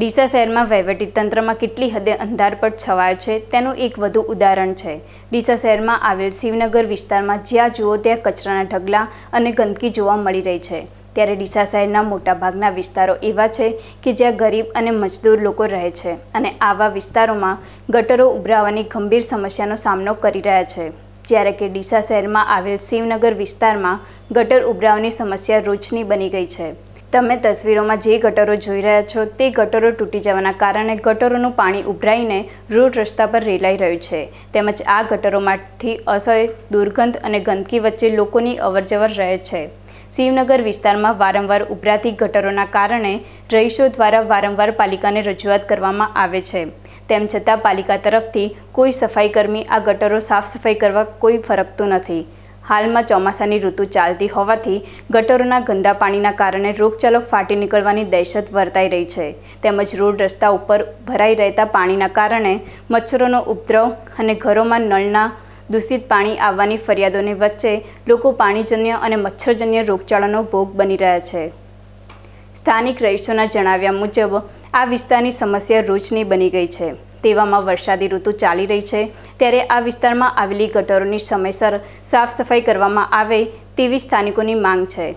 ડીસા શહેરમાં વહીવટીતંત્રમાં કેટલી હદે અંધારપટ છવાયો છે તેનું એક વધુ ઉદાહરણ છે ડીસા શહેરમાં આવેલ શિવનગર વિસ્તારમાં જ્યાં જુઓ ત્યાં કચરાના ઢગલા અને ગંદકી જોવા મળી રહી છે ત્યારે ડીસા શહેરના મોટાભાગના વિસ્તારો એવા છે કે જ્યાં ગરીબ અને મજદૂર લોકો રહે છે અને આવા વિસ્તારોમાં ગટરો ઉભરાવાની ગંભીર સમસ્યાનો સામનો કરી રહ્યા છે જ્યારે કે ડીસા શહેરમાં આવેલ શિવનગર વિસ્તારમાં ગટર ઉભરાવાની સમસ્યા રોજની બની ગઈ છે તમે તસવીરોમાં જે ગટરો જોઈ રહ્યા છો તે ગટરો તૂટી જવાના કારણે ગટરોનું પાણી ઉભરાઈને રોડ રસ્તા પર રેલાઈ રહ્યું છે તેમજ આ ગટરોમાંથી અસહ્ય દુર્ગંધ અને ગંદકી વચ્ચે લોકોની અવરજવર રહે છે શિવનગર વિસ્તારમાં વારંવાર ઉભરાતી ગટરોના કારણે રહીશો દ્વારા વારંવાર પાલિકાને રજૂઆત કરવામાં આવે છે તેમ છતાં પાલિકા તરફથી કોઈ સફાઈકર્મી આ ગટરો સાફ સફાઈ કરવા કોઈ ફરકતું નથી હાલમાં ચોમાસાની ઋતુ ચાલતી હોવાથી ગટરોના ગંદા પાણીના કારણે રોગચાળો ફાટી નીકળવાની દહેશત વર્તાઈ રહી છે તેમજ રોડ રસ્તા ઉપર ભરાઈ રહેતા પાણીના કારણે મચ્છરોનો ઉપદ્રવ અને ઘરોમાં નળના દૂષિત પાણી આવવાની ફરિયાદોની વચ્ચે લોકો પાણીજન્ય અને મચ્છરજન્ય રોગચાળાનો ભોગ બની રહ્યા છે સ્થાનિક રહીશોના જણાવ્યા મુજબ આ વિસ્તારની સમસ્યા રોજની બની ગઈ છે તેવામાં વરસાદી ઋતુ ચાલી રહી છે ત્યારે આ વિસ્તારમાં આવેલી ગટરોની સમયસર સાફ સફાઈ કરવામાં આવે તેવી સ્થાનિકોની માંગ છે